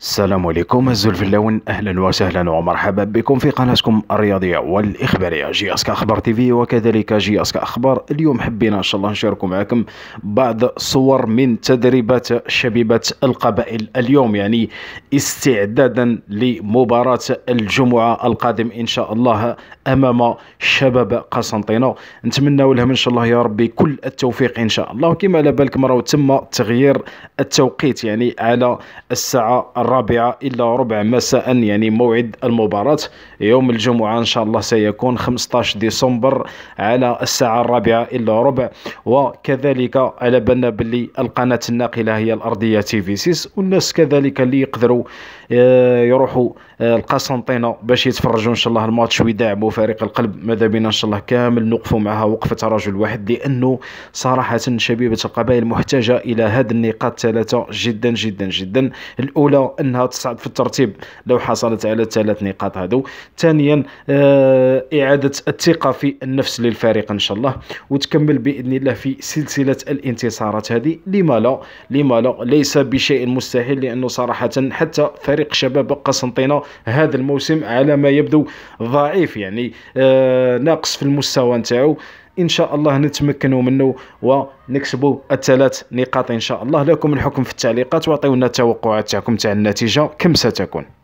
السلام عليكم اللون اهلا وسهلا ومرحبا بكم في قناتكم الرياضيه والاخباريه جي اسكا اخبار تي في وكذلك جي اسكا اخبار اليوم حبينا ان شاء الله نشارك معكم بعض صور من تدريبات شبيبه القبائل اليوم يعني استعدادا لمباراه الجمعه القادم ان شاء الله امام شباب قسنطينه نتمنى لهم ان شاء الله يا ربي كل التوفيق ان شاء الله كما على بالكم راه تم تغيير التوقيت يعني على الساعه الرابعة إلا ربع مساء يعني موعد المباراة يوم الجمعة إن شاء الله سيكون 15 ديسمبر على الساعة الرابعة إلا ربع وكذلك على بالنا باللي القناة الناقلة هي الأرضية تي في 6 والناس كذلك اللي يقدروا آه، يروحوا آه، القسنطينة باش يتفرجوا إن شاء الله الماتش ويدعموا فريق القلب ماذا بنا إن شاء الله كامل نوقفوا معها وقفة رجل واحد لأنه صراحة شبيبة القبائل محتاجة إلى هذه النقاط ثلاثة جدا جدا جدا الأولى انها تصعد في الترتيب لو حصلت على الثلاث نقاط هذو ثانيا آه، اعاده الثقه في النفس للفريق ان شاء الله وتكمل باذن الله في سلسله الانتصارات هذه لما لا لما لا ليس بشيء مستحيل لانه صراحه حتى فريق شباب قسنطينه هذا الموسم على ما يبدو ضعيف يعني آه، ناقص في المستوى نتاعو ان شاء الله نتمكنوا منه ونكسبوا الثلاث نقاط ان شاء الله لكم الحكم في التعليقات واعطيونا توقعاتكم تاع النتيجه كم ستكون